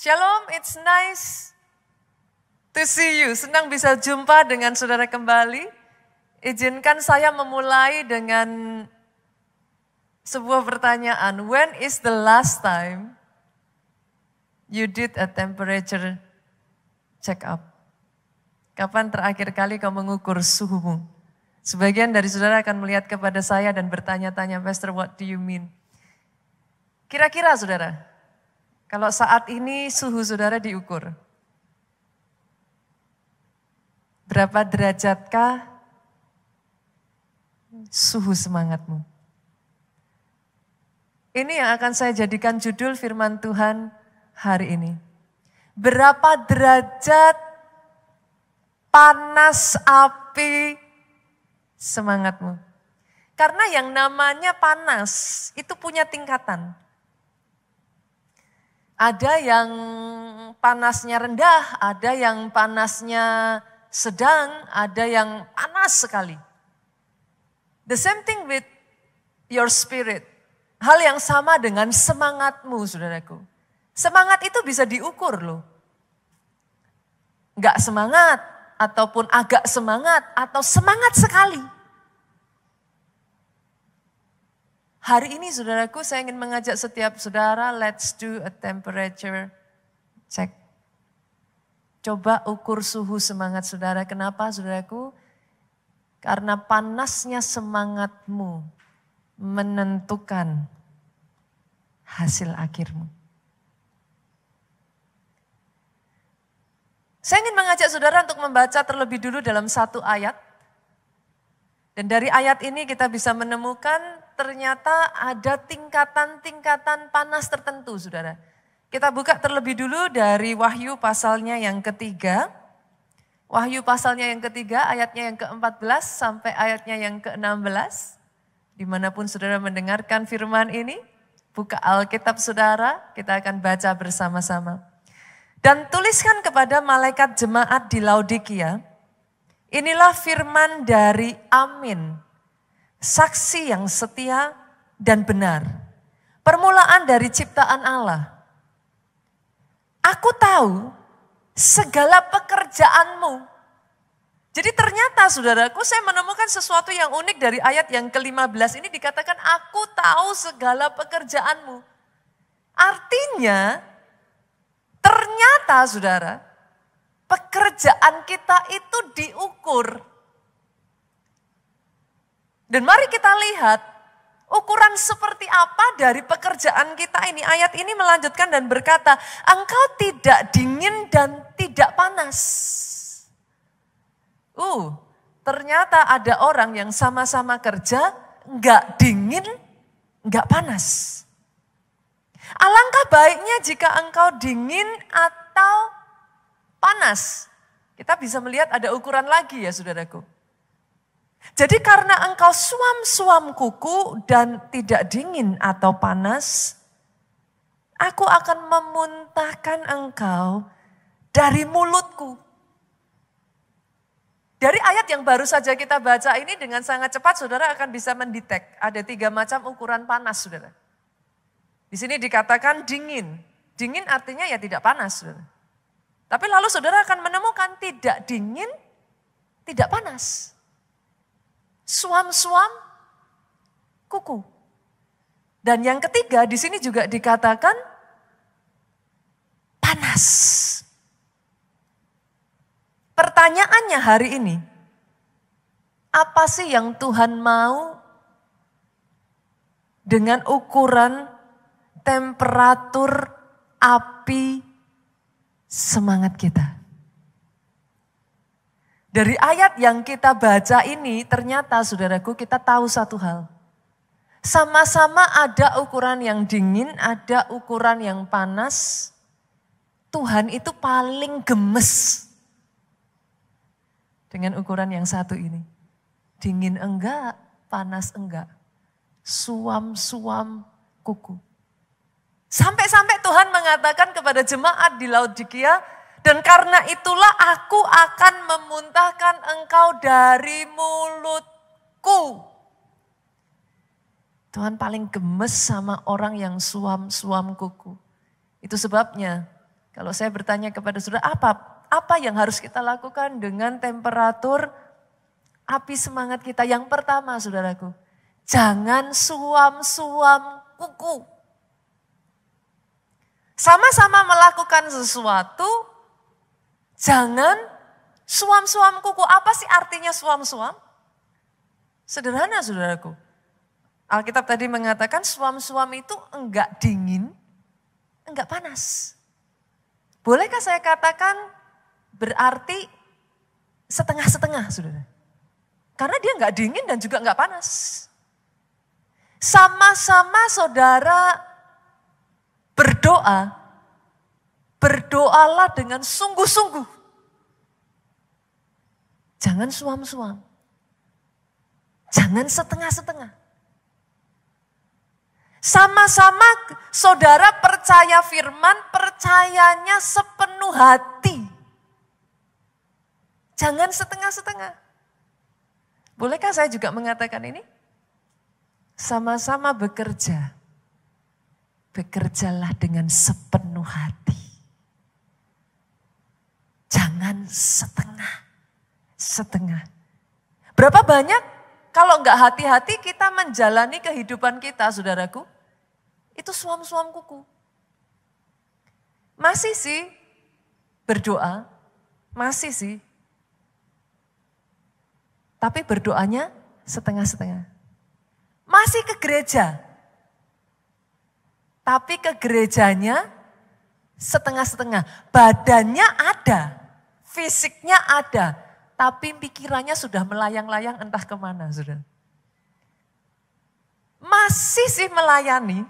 Shalom, it's nice to see you. Senang bisa jumpa dengan saudara kembali. Izinkan saya memulai dengan sebuah pertanyaan. When is the last time you did a temperature check up? Kapan terakhir kali kau mengukur suhumu? Sebagian dari saudara akan melihat kepada saya dan bertanya-tanya, Pastor, what do you mean? Kira-kira saudara, kalau saat ini suhu saudara diukur. Berapa derajatkah suhu semangatmu? Ini yang akan saya jadikan judul firman Tuhan hari ini. Berapa derajat panas api semangatmu? Karena yang namanya panas itu punya tingkatan. Ada yang panasnya rendah, ada yang panasnya sedang, ada yang panas sekali. The same thing with your spirit. Hal yang sama dengan semangatmu, saudaraku. Semangat itu bisa diukur loh. Enggak semangat, ataupun agak semangat, atau semangat sekali. Hari ini saudaraku saya ingin mengajak setiap saudara let's do a temperature check. Coba ukur suhu semangat saudara. Kenapa saudaraku? Karena panasnya semangatmu menentukan hasil akhirmu. Saya ingin mengajak saudara untuk membaca terlebih dulu dalam satu ayat. Dan dari ayat ini kita bisa menemukan ternyata ada tingkatan-tingkatan panas tertentu, saudara. Kita buka terlebih dulu dari Wahyu pasalnya yang ketiga. Wahyu pasalnya yang ketiga, ayatnya yang ke-14 sampai ayatnya yang ke-16. Dimanapun saudara mendengarkan firman ini, buka Alkitab saudara, kita akan baca bersama-sama. Dan tuliskan kepada malaikat jemaat di Laodikia, inilah firman dari Amin, saksi yang setia dan benar. Permulaan dari ciptaan Allah. Aku tahu segala pekerjaanmu. Jadi ternyata saudaraku saya menemukan sesuatu yang unik dari ayat yang ke-15 ini dikatakan aku tahu segala pekerjaanmu. Artinya ternyata saudara pekerjaan kita itu diukur dan mari kita lihat ukuran seperti apa dari pekerjaan kita ini. Ayat ini melanjutkan dan berkata, engkau tidak dingin dan tidak panas. Uh, ternyata ada orang yang sama-sama kerja, enggak dingin, enggak panas. Alangkah baiknya jika engkau dingin atau panas. Kita bisa melihat ada ukuran lagi ya saudaraku. Jadi karena engkau suam-suam kuku dan tidak dingin atau panas, aku akan memuntahkan engkau dari mulutku. Dari ayat yang baru saja kita baca ini dengan sangat cepat saudara akan bisa mendetek. Ada tiga macam ukuran panas saudara. Di sini dikatakan dingin. Dingin artinya ya tidak panas saudara. Tapi lalu saudara akan menemukan tidak dingin, tidak panas suam-suam kuku. Dan yang ketiga di sini juga dikatakan panas. Pertanyaannya hari ini, apa sih yang Tuhan mau dengan ukuran temperatur api semangat kita? Dari ayat yang kita baca ini ternyata saudaraku kita tahu satu hal. Sama-sama ada ukuran yang dingin, ada ukuran yang panas. Tuhan itu paling gemes dengan ukuran yang satu ini. Dingin enggak, panas enggak. Suam-suam kuku. Sampai-sampai Tuhan mengatakan kepada jemaat di Laodikia, dan karena itulah aku akan memuntahkan engkau dari mulutku. Tuhan paling gemes sama orang yang suam-suam kuku. Itu sebabnya kalau saya bertanya kepada saudara apa apa yang harus kita lakukan dengan temperatur api semangat kita? Yang pertama saudaraku, jangan suam-suam kuku. Sama-sama melakukan sesuatu Jangan suam-suam kuku. Apa sih artinya suam-suam? Sederhana saudaraku. Alkitab tadi mengatakan suam-suam itu enggak dingin, enggak panas. Bolehkah saya katakan berarti setengah-setengah saudara? Karena dia enggak dingin dan juga enggak panas. Sama-sama saudara berdoa berdoalah dengan sungguh-sungguh. Jangan suam-suam. Jangan setengah-setengah. Sama-sama saudara percaya firman, percayanya sepenuh hati. Jangan setengah-setengah. Bolehkah saya juga mengatakan ini? Sama-sama bekerja. Bekerjalah dengan sepenuh hati. Jangan setengah. Setengah. Berapa banyak kalau nggak hati-hati kita menjalani kehidupan kita, saudaraku? Itu suam-suam kuku. Masih sih berdoa, masih sih. Tapi berdoanya setengah-setengah. Masih ke gereja. Tapi ke gerejanya setengah-setengah. Badannya ada, Fisiknya ada, tapi pikirannya sudah melayang-layang entah kemana. Sudah. Masih sih melayani,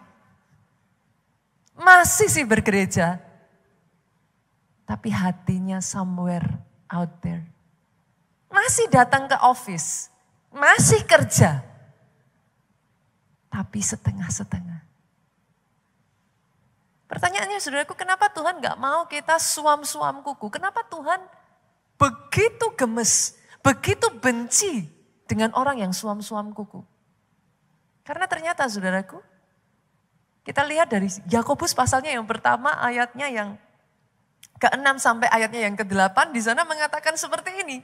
masih sih bergereja, tapi hatinya somewhere out there. Masih datang ke office, masih kerja, tapi setengah-setengah. Pertanyaannya saudaraku, kenapa Tuhan gak mau kita suam-suam kuku? Kenapa Tuhan begitu gemes, begitu benci dengan orang yang suam-suam kuku? Karena ternyata saudaraku, kita lihat dari Yakobus pasalnya yang pertama ayatnya yang ke-6 sampai ayatnya yang ke-8 di sana mengatakan seperti ini.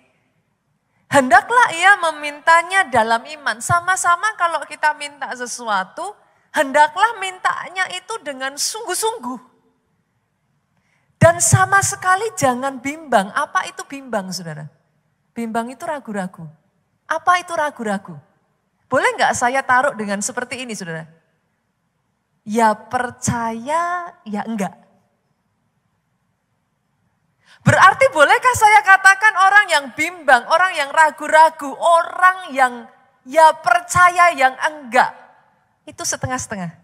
Hendaklah ia memintanya dalam iman. Sama-sama kalau kita minta sesuatu, hendaklah mintanya itu dengan sungguh-sungguh. Dan sama sekali jangan bimbang. Apa itu bimbang saudara? Bimbang itu ragu-ragu. Apa itu ragu-ragu? Boleh nggak saya taruh dengan seperti ini saudara? Ya percaya, ya enggak. Berarti bolehkah saya katakan orang yang bimbang, orang yang ragu-ragu, orang yang ya percaya yang enggak itu setengah-setengah.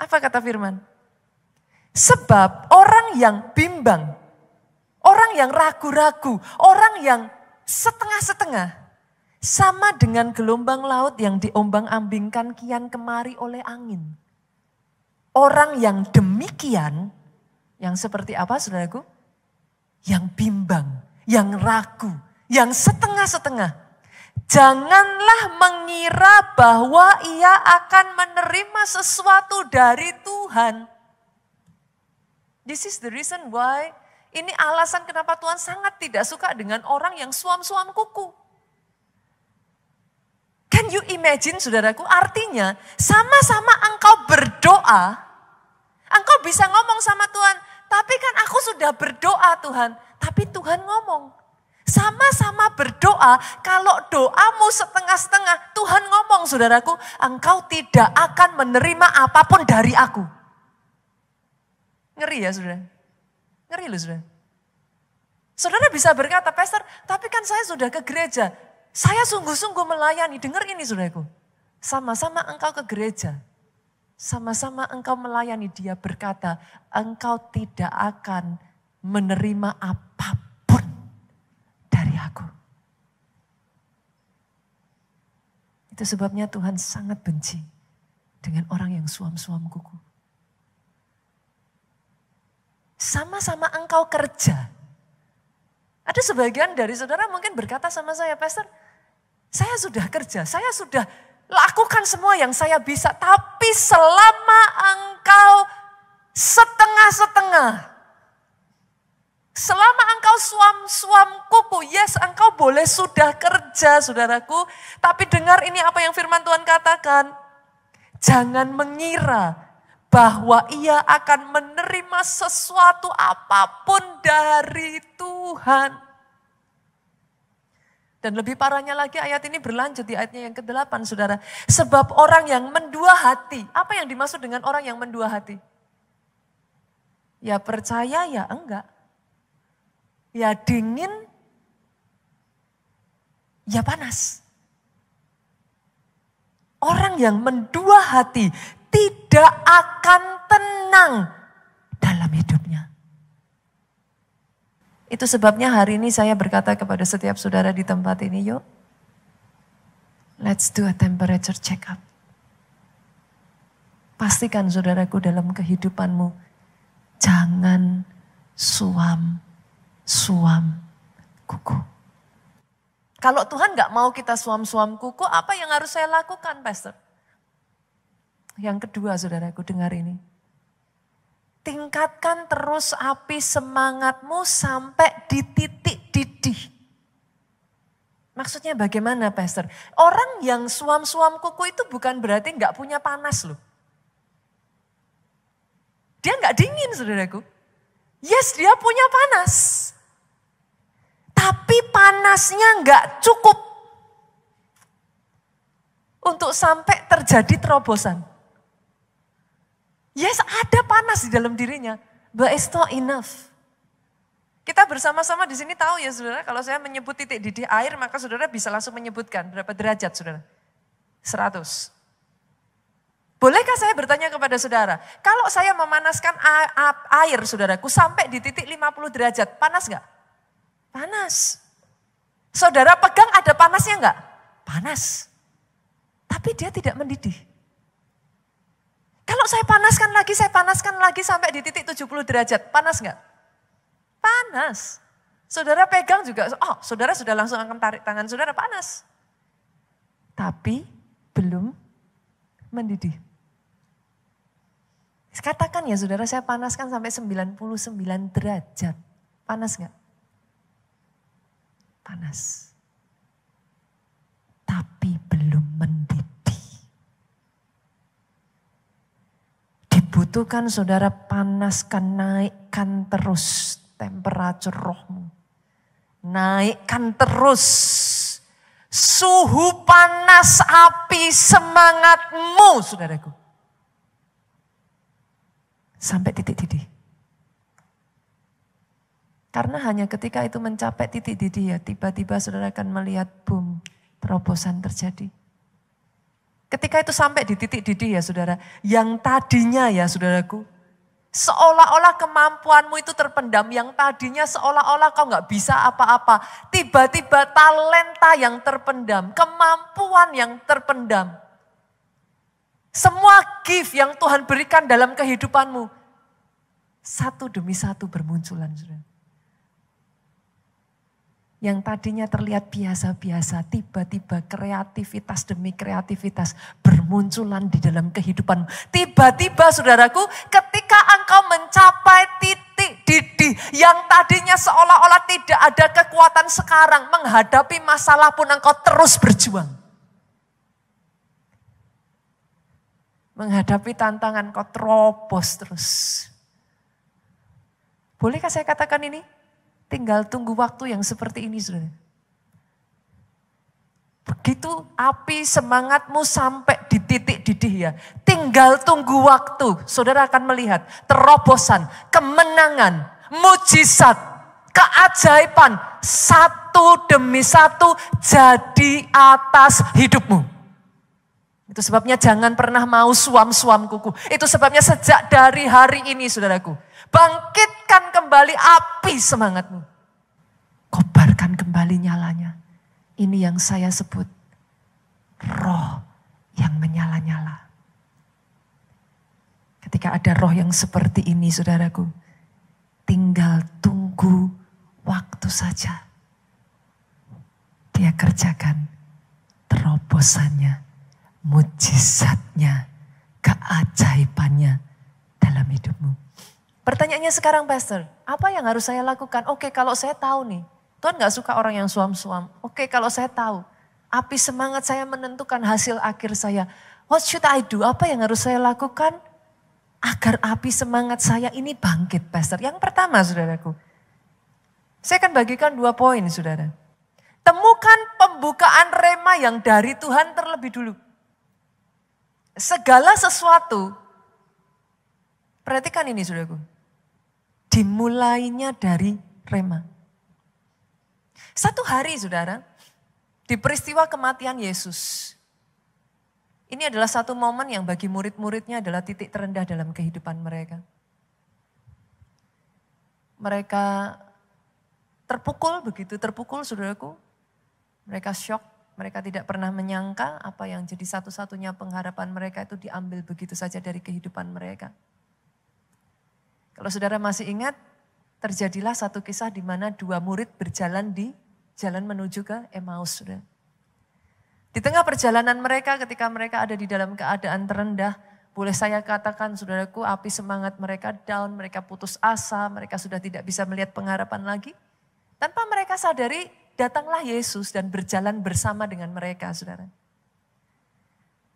Apa kata firman? Sebab orang yang bimbang, orang yang ragu-ragu, orang yang setengah-setengah, sama dengan gelombang laut yang diombang-ambingkan kian kemari oleh angin. Orang yang demikian, yang seperti apa saudaraku? Yang bimbang, yang ragu, yang setengah-setengah Janganlah mengira bahwa ia akan menerima sesuatu dari Tuhan. This is the reason why ini alasan kenapa Tuhan sangat tidak suka dengan orang yang suam-suam kuku. Can you imagine saudaraku? Artinya sama-sama engkau berdoa, engkau bisa ngomong sama Tuhan, tapi kan aku sudah berdoa Tuhan, tapi Tuhan ngomong, sama-sama berdoa, kalau doamu setengah-setengah, Tuhan ngomong saudaraku, engkau tidak akan menerima apapun dari aku. Ngeri ya saudara? Ngeri loh saudara. Saudara bisa berkata, Pastor, tapi kan saya sudah ke gereja. Saya sungguh-sungguh melayani. Dengar ini saudaraku. Sama-sama engkau ke gereja. Sama-sama engkau melayani dia berkata, engkau tidak akan menerima apapun dari aku. Itu sebabnya Tuhan sangat benci dengan orang yang suam-suam kuku. Sama-sama engkau kerja. Ada sebagian dari saudara mungkin berkata sama saya, Pastor, saya sudah kerja, saya sudah lakukan semua yang saya bisa, tapi selama engkau setengah-setengah Selama engkau suam-suam kupu, yes engkau boleh sudah kerja saudaraku. Tapi dengar ini apa yang firman Tuhan katakan. Jangan mengira bahwa ia akan menerima sesuatu apapun dari Tuhan. Dan lebih parahnya lagi ayat ini berlanjut di ayatnya yang ke-8 saudara. Sebab orang yang mendua hati. Apa yang dimaksud dengan orang yang mendua hati? Ya percaya ya enggak ya dingin, ya panas. Orang yang mendua hati tidak akan tenang dalam hidupnya. Itu sebabnya hari ini saya berkata kepada setiap saudara di tempat ini, yuk, let's do a temperature check-up. Pastikan saudaraku dalam kehidupanmu, jangan suam suam kuku. Kalau Tuhan nggak mau kita suam-suam kuku, apa yang harus saya lakukan, Pastor? Yang kedua, saudaraku dengar ini. Tingkatkan terus api semangatmu sampai di titik didih. Maksudnya bagaimana, Pastor? Orang yang suam-suam kuku itu bukan berarti nggak punya panas loh. Dia nggak dingin, saudaraku. Yes, dia punya panas. Tapi panasnya nggak cukup untuk sampai terjadi terobosan. Yes, ada panas di dalam dirinya, but it's not enough. Kita bersama-sama di sini tahu ya saudara, kalau saya menyebut titik didih air, maka saudara bisa langsung menyebutkan berapa derajat saudara. 100. Bolehkah saya bertanya kepada saudara, kalau saya memanaskan air saudaraku sampai di titik 50 derajat, panas nggak? Panas. Saudara pegang ada panasnya enggak? Panas. Tapi dia tidak mendidih. Kalau saya panaskan lagi, saya panaskan lagi sampai di titik 70 derajat. Panas enggak? Panas. Saudara pegang juga, oh saudara sudah langsung akan tarik tangan saudara, panas. Tapi belum mendidih. Katakan ya saudara, saya panaskan sampai 99 derajat. Panas enggak? panas. Tapi belum mendidih. Dibutuhkan saudara panaskan, naikkan terus temperatur rohmu. Naikkan terus suhu panas api semangatmu saudaraku. Sampai titik didih. Karena hanya ketika itu mencapai titik didih ya, tiba-tiba saudara akan melihat boom, terobosan terjadi. Ketika itu sampai di titik didih ya saudara, yang tadinya ya saudaraku, seolah-olah kemampuanmu itu terpendam, yang tadinya seolah-olah kau nggak bisa apa-apa, tiba-tiba talenta yang terpendam, kemampuan yang terpendam, semua gift yang Tuhan berikan dalam kehidupanmu, satu demi satu bermunculan saudara yang tadinya terlihat biasa-biasa, tiba-tiba kreativitas demi kreativitas bermunculan di dalam kehidupan. Tiba-tiba saudaraku, ketika engkau mencapai titik didih yang tadinya seolah-olah tidak ada kekuatan sekarang, menghadapi masalah pun engkau terus berjuang. Menghadapi tantangan kau terobos terus. Bolehkah saya katakan ini? Tinggal tunggu waktu yang seperti ini saudara. Begitu api semangatmu sampai di titik didih ya. Tinggal tunggu waktu. Saudara akan melihat terobosan, kemenangan, mujizat, keajaiban. Satu demi satu jadi atas hidupmu. Itu sebabnya jangan pernah mau suam-suam kuku. Itu sebabnya sejak dari hari ini saudaraku. Bangkitkan kembali api semangatmu. Kobarkan kembali nyalanya. Ini yang saya sebut roh yang menyala-nyala. Ketika ada roh yang seperti ini saudaraku. Tinggal tunggu waktu saja. Dia kerjakan terobosannya mujizatnya, keajaibannya dalam hidupmu. Pertanyaannya sekarang Pastor, apa yang harus saya lakukan? Oke kalau saya tahu nih, Tuhan gak suka orang yang suam-suam. Oke kalau saya tahu, api semangat saya menentukan hasil akhir saya. What should I do? Apa yang harus saya lakukan agar api semangat saya ini bangkit Pastor? Yang pertama saudaraku, saya akan bagikan dua poin saudara. Temukan pembukaan rema yang dari Tuhan terlebih dulu. Segala sesuatu, perhatikan ini saudaraku, dimulainya dari rema. Satu hari saudara, di peristiwa kematian Yesus, ini adalah satu momen yang bagi murid-muridnya adalah titik terendah dalam kehidupan mereka. Mereka terpukul begitu, terpukul saudaraku. Mereka shock, mereka tidak pernah menyangka apa yang jadi satu-satunya pengharapan mereka itu diambil begitu saja dari kehidupan mereka. Kalau saudara masih ingat, terjadilah satu kisah di mana dua murid berjalan di jalan menuju ke Emmaus. Saudara. Di tengah perjalanan mereka ketika mereka ada di dalam keadaan terendah, boleh saya katakan saudaraku api semangat mereka down, mereka putus asa, mereka sudah tidak bisa melihat pengharapan lagi. Tanpa mereka sadari Datanglah Yesus dan berjalan bersama dengan mereka, saudara.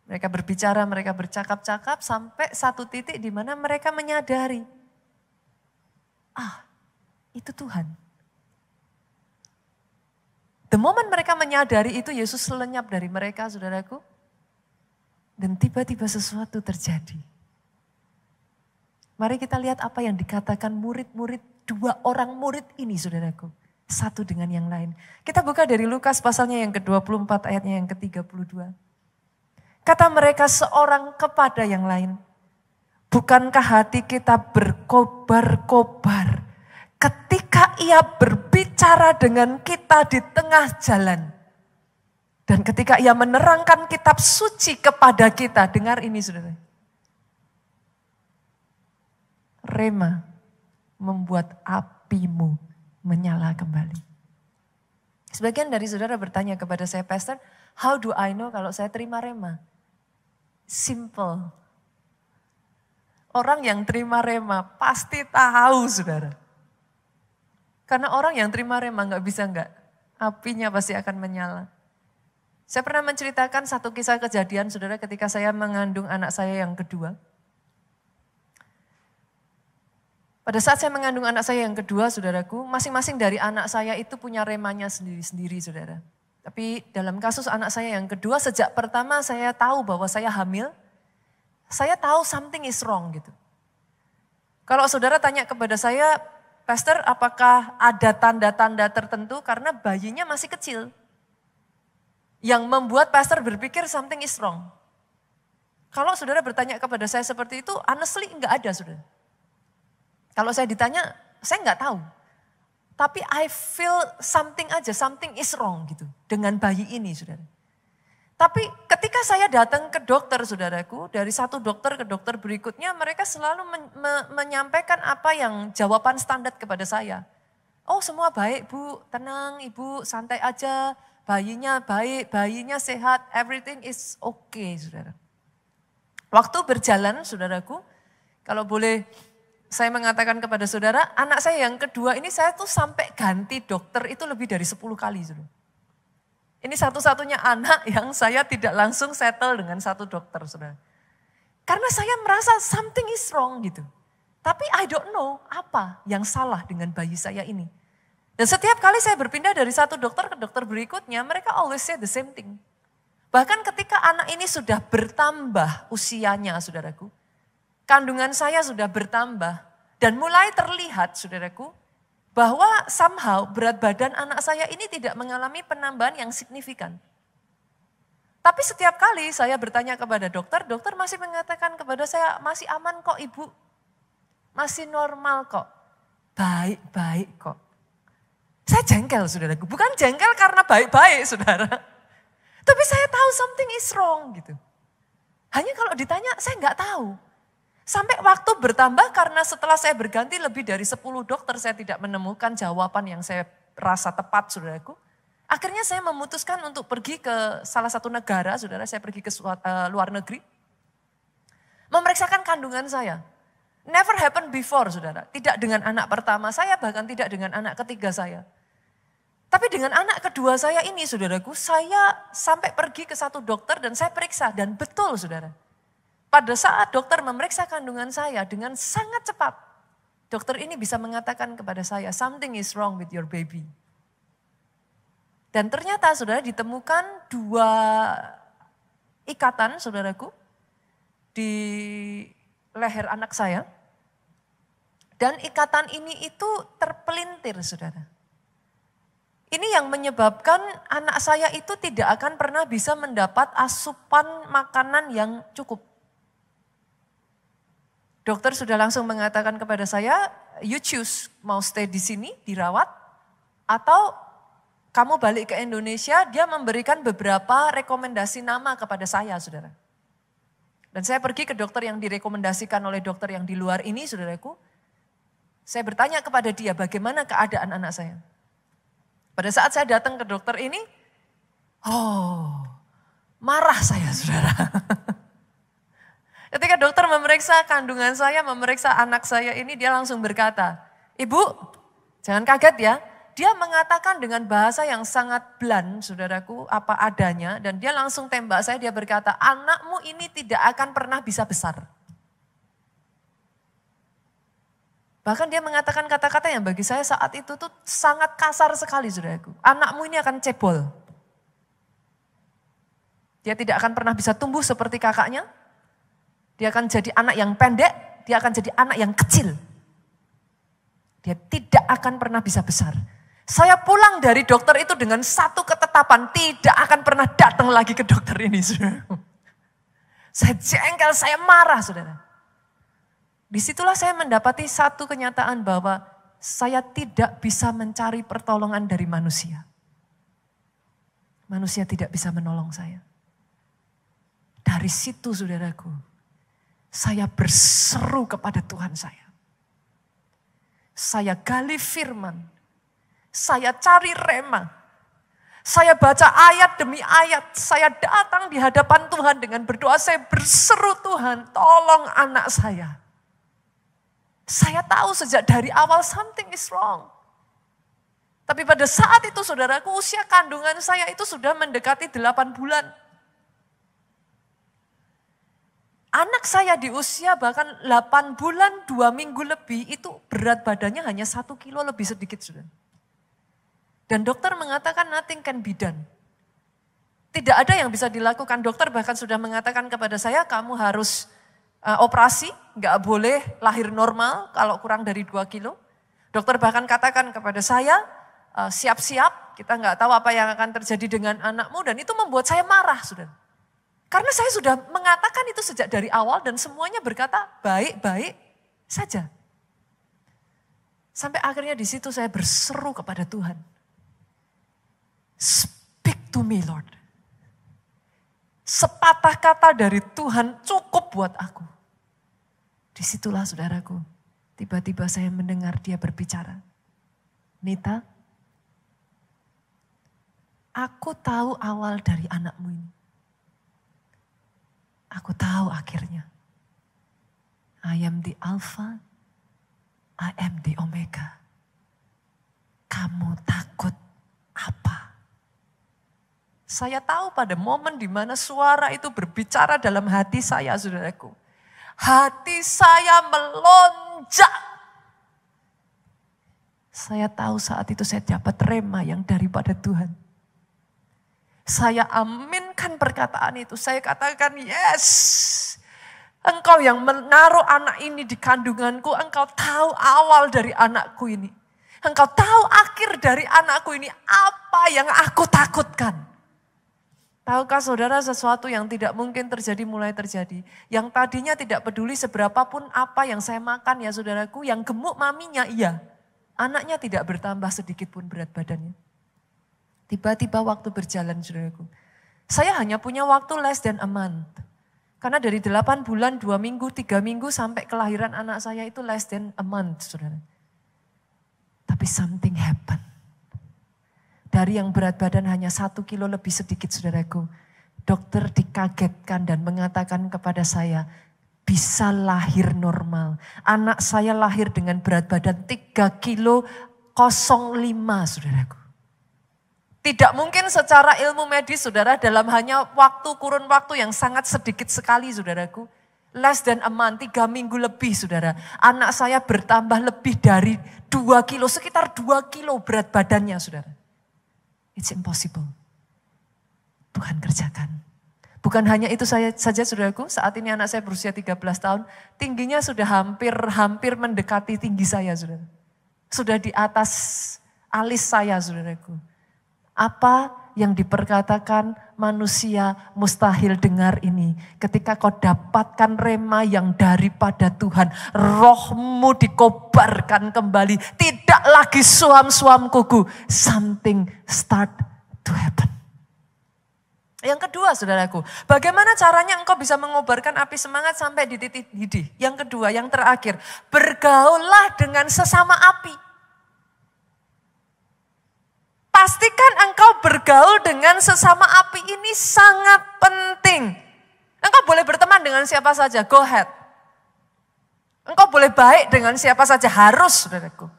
Mereka berbicara, mereka bercakap-cakap sampai satu titik di mana mereka menyadari, ah, itu Tuhan. The moment mereka menyadari itu, Yesus lenyap dari mereka, saudaraku. Dan tiba-tiba sesuatu terjadi. Mari kita lihat apa yang dikatakan murid-murid, dua orang murid ini, saudaraku satu dengan yang lain. Kita buka dari Lukas pasalnya yang ke-24 ayatnya yang ke-32. Kata mereka seorang kepada yang lain. Bukankah hati kita berkobar-kobar ketika ia berbicara dengan kita di tengah jalan. Dan ketika ia menerangkan kitab suci kepada kita. Dengar ini saudara. Rema membuat apimu menyala kembali. Sebagian dari saudara bertanya kepada saya, Pastor, how do I know kalau saya terima rema? Simple. Orang yang terima rema pasti tahu saudara. Karena orang yang terima rema nggak bisa nggak, apinya pasti akan menyala. Saya pernah menceritakan satu kisah kejadian saudara ketika saya mengandung anak saya yang kedua. Pada saat saya mengandung anak saya yang kedua, saudaraku, masing-masing dari anak saya itu punya remanya sendiri-sendiri, saudara. Tapi dalam kasus anak saya yang kedua, sejak pertama saya tahu bahwa saya hamil, saya tahu something is wrong gitu. Kalau saudara tanya kepada saya, Pastor apakah ada tanda-tanda tertentu karena bayinya masih kecil. Yang membuat pastor berpikir something is wrong. Kalau saudara bertanya kepada saya seperti itu, honestly enggak ada saudara. Kalau saya ditanya, saya nggak tahu. Tapi I feel something aja, something is wrong gitu dengan bayi ini saudara. Tapi ketika saya datang ke dokter saudaraku, dari satu dokter ke dokter berikutnya mereka selalu men me menyampaikan apa yang jawaban standar kepada saya. Oh semua baik bu, tenang ibu, santai aja, bayinya baik, bayinya sehat, everything is okay saudara. Waktu berjalan saudaraku, kalau boleh saya mengatakan kepada saudara, anak saya yang kedua ini saya tuh sampai ganti dokter itu lebih dari 10 kali. Saudara. Ini satu-satunya anak yang saya tidak langsung settle dengan satu dokter. Saudara. Karena saya merasa something is wrong gitu. Tapi I don't know apa yang salah dengan bayi saya ini. Dan setiap kali saya berpindah dari satu dokter ke dokter berikutnya, mereka always say the same thing. Bahkan ketika anak ini sudah bertambah usianya, saudaraku, kandungan saya sudah bertambah dan mulai terlihat saudaraku bahwa somehow berat badan anak saya ini tidak mengalami penambahan yang signifikan. Tapi setiap kali saya bertanya kepada dokter, dokter masih mengatakan kepada saya masih aman kok ibu, masih normal kok, baik-baik kok. Saya jengkel saudaraku, bukan jengkel karena baik-baik saudara. Tapi saya tahu something is wrong gitu. Hanya kalau ditanya saya nggak tahu. Sampai waktu bertambah karena setelah saya berganti lebih dari 10 dokter saya tidak menemukan jawaban yang saya rasa tepat saudaraku. Akhirnya saya memutuskan untuk pergi ke salah satu negara, saudara saya pergi ke eh, luar negeri. Memeriksakan kandungan saya. Never happened before saudara. Tidak dengan anak pertama saya bahkan tidak dengan anak ketiga saya. Tapi dengan anak kedua saya ini saudaraku saya sampai pergi ke satu dokter dan saya periksa dan betul saudara pada saat dokter memeriksa kandungan saya dengan sangat cepat, dokter ini bisa mengatakan kepada saya, something is wrong with your baby. Dan ternyata saudara ditemukan dua ikatan saudaraku di leher anak saya. Dan ikatan ini itu terpelintir saudara. Ini yang menyebabkan anak saya itu tidak akan pernah bisa mendapat asupan makanan yang cukup. Dokter sudah langsung mengatakan kepada saya, you choose mau stay di sini, dirawat, atau kamu balik ke Indonesia, dia memberikan beberapa rekomendasi nama kepada saya, saudara. Dan saya pergi ke dokter yang direkomendasikan oleh dokter yang di luar ini, saudaraku. Saya bertanya kepada dia, bagaimana keadaan anak saya? Pada saat saya datang ke dokter ini, oh, marah saya, saudara. Ketika dokter memeriksa kandungan saya, memeriksa anak saya ini, dia langsung berkata, Ibu, jangan kaget ya, dia mengatakan dengan bahasa yang sangat blan, saudaraku, apa adanya. Dan dia langsung tembak saya, dia berkata, anakmu ini tidak akan pernah bisa besar. Bahkan dia mengatakan kata-kata yang bagi saya saat itu tuh sangat kasar sekali, saudaraku. Anakmu ini akan cebol. Dia tidak akan pernah bisa tumbuh seperti kakaknya. Dia akan jadi anak yang pendek, dia akan jadi anak yang kecil. Dia tidak akan pernah bisa besar. Saya pulang dari dokter itu dengan satu ketetapan, tidak akan pernah datang lagi ke dokter ini. Saudara. Saya jengkel, saya marah, saudara. Disitulah saya mendapati satu kenyataan bahwa saya tidak bisa mencari pertolongan dari manusia. Manusia tidak bisa menolong saya. Dari situ, saudaraku, saya berseru kepada Tuhan saya. Saya gali firman. Saya cari rema. Saya baca ayat demi ayat. Saya datang di hadapan Tuhan dengan berdoa. Saya berseru Tuhan, tolong anak saya. Saya tahu sejak dari awal something is wrong. Tapi pada saat itu saudaraku usia kandungan saya itu sudah mendekati 8 bulan. anak saya di usia bahkan 8 bulan, 2 minggu lebih, itu berat badannya hanya 1 kilo lebih sedikit. Sudah. Dan dokter mengatakan nothing can be done. Tidak ada yang bisa dilakukan. Dokter bahkan sudah mengatakan kepada saya, kamu harus uh, operasi, nggak boleh lahir normal kalau kurang dari 2 kilo. Dokter bahkan katakan kepada saya, eh, siap-siap, uh, kita nggak tahu apa yang akan terjadi dengan anakmu. Dan itu membuat saya marah, saudara. Karena saya sudah mengatakan itu sejak dari awal dan semuanya berkata baik-baik saja. Sampai akhirnya di situ saya berseru kepada Tuhan. Speak to me Lord. Sepatah kata dari Tuhan cukup buat aku. Disitulah saudaraku, tiba-tiba saya mendengar dia berbicara. Nita, aku tahu awal dari anakmu ini. Aku tahu akhirnya. I am the Alpha, I am the Omega. Kamu takut apa? Saya tahu pada momen di mana suara itu berbicara dalam hati saya, saudaraku. Hati saya melonjak. Saya tahu saat itu saya dapat rema yang daripada Tuhan saya aminkan perkataan itu. Saya katakan yes. Engkau yang menaruh anak ini di kandunganku, engkau tahu awal dari anakku ini. Engkau tahu akhir dari anakku ini apa yang aku takutkan. Tahukah saudara sesuatu yang tidak mungkin terjadi mulai terjadi. Yang tadinya tidak peduli seberapa pun apa yang saya makan ya saudaraku. Yang gemuk maminya iya. Anaknya tidak bertambah sedikit pun berat badannya. Tiba-tiba waktu berjalan saudaraku. Saya hanya punya waktu less than a month. Karena dari 8 bulan, 2 minggu, 3 minggu sampai kelahiran anak saya itu less than a month saudara. Tapi something happen. Dari yang berat badan hanya satu kilo lebih sedikit saudaraku. Dokter dikagetkan dan mengatakan kepada saya, bisa lahir normal. Anak saya lahir dengan berat badan 3 kilo 05 saudaraku. Tidak mungkin secara ilmu medis, saudara, dalam hanya waktu, kurun waktu yang sangat sedikit sekali, saudaraku. Less than a month, tiga minggu lebih, saudara. Anak saya bertambah lebih dari dua kilo, sekitar dua kilo berat badannya, saudara. It's impossible. Tuhan kerjakan. Bukan hanya itu saya saja, saudaraku. Saat ini anak saya berusia 13 tahun, tingginya sudah hampir-hampir mendekati tinggi saya, saudara. Sudah di atas alis saya, saudaraku apa yang diperkatakan manusia mustahil dengar ini. Ketika kau dapatkan rema yang daripada Tuhan, rohmu dikobarkan kembali. Tidak lagi suam-suam kuku. Something start to happen. Yang kedua, saudaraku, bagaimana caranya engkau bisa mengobarkan api semangat sampai di titik didih? Yang kedua, yang terakhir, bergaullah dengan sesama api. Pastikan engkau bergaul dengan sesama api ini sangat penting. Engkau boleh berteman dengan siapa saja, go ahead. Engkau boleh baik dengan siapa saja, harus saudaraku.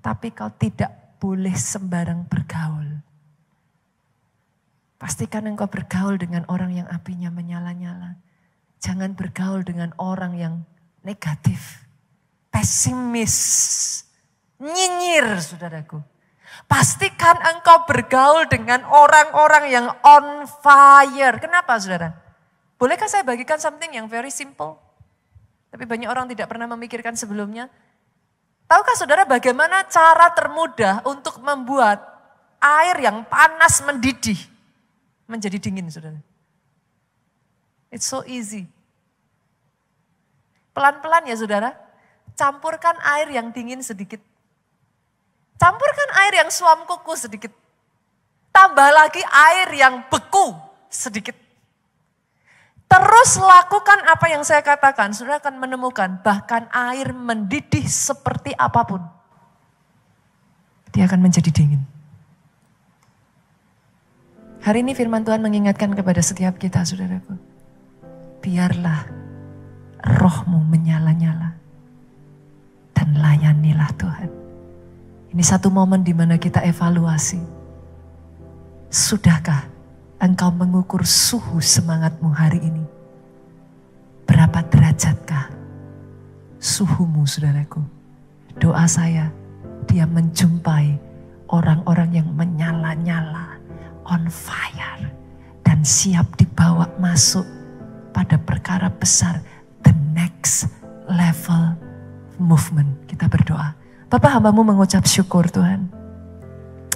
Tapi kau tidak boleh sembarang bergaul. Pastikan engkau bergaul dengan orang yang apinya menyala-nyala. Jangan bergaul dengan orang yang negatif, pesimis, nyinyir saudaraku. Pastikan engkau bergaul dengan orang-orang yang on fire. Kenapa saudara? Bolehkah saya bagikan something yang very simple? Tapi banyak orang tidak pernah memikirkan sebelumnya. Tahukah saudara bagaimana cara termudah untuk membuat air yang panas mendidih menjadi dingin saudara? It's so easy. Pelan-pelan ya saudara, campurkan air yang dingin sedikit Campurkan air yang suam kuku sedikit. Tambah lagi air yang beku sedikit. Terus lakukan apa yang saya katakan, sudah akan menemukan bahkan air mendidih seperti apapun. Dia akan menjadi dingin. Hari ini firman Tuhan mengingatkan kepada setiap kita, saudaraku. Biarlah rohmu menyala-nyala dan layanilah Tuhan. Ini satu momen di mana kita evaluasi. Sudahkah engkau mengukur suhu semangatmu hari ini? Berapa derajatkah suhumu saudaraku? Doa saya, dia menjumpai orang-orang yang menyala-nyala, on fire, dan siap dibawa masuk pada perkara besar the next level movement. Kita berdoa. Bapak hambamu mengucap syukur Tuhan.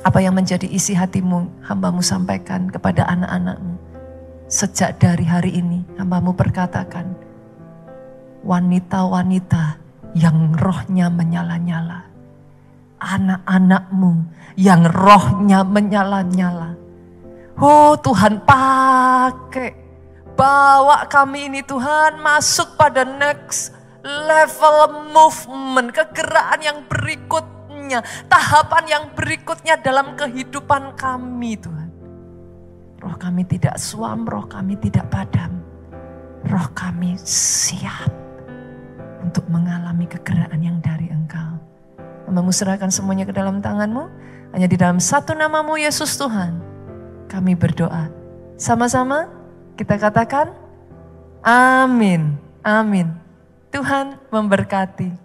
Apa yang menjadi isi hatimu, hambamu sampaikan kepada anak-anakmu. Sejak dari hari ini, hambamu perkatakan, wanita-wanita yang rohnya menyala-nyala. Anak-anakmu yang rohnya menyala-nyala. Oh Tuhan pakai, bawa kami ini Tuhan masuk pada next level movement, kegeraan yang berikutnya, tahapan yang berikutnya dalam kehidupan kami Tuhan. Roh kami tidak suam, roh kami tidak padam. Roh kami siap untuk mengalami kegeraan yang dari Engkau. Memang serahkan semuanya ke dalam tanganmu. Hanya di dalam satu namamu Yesus Tuhan. Kami berdoa. Sama-sama kita katakan amin. Amin. Tuhan memberkati.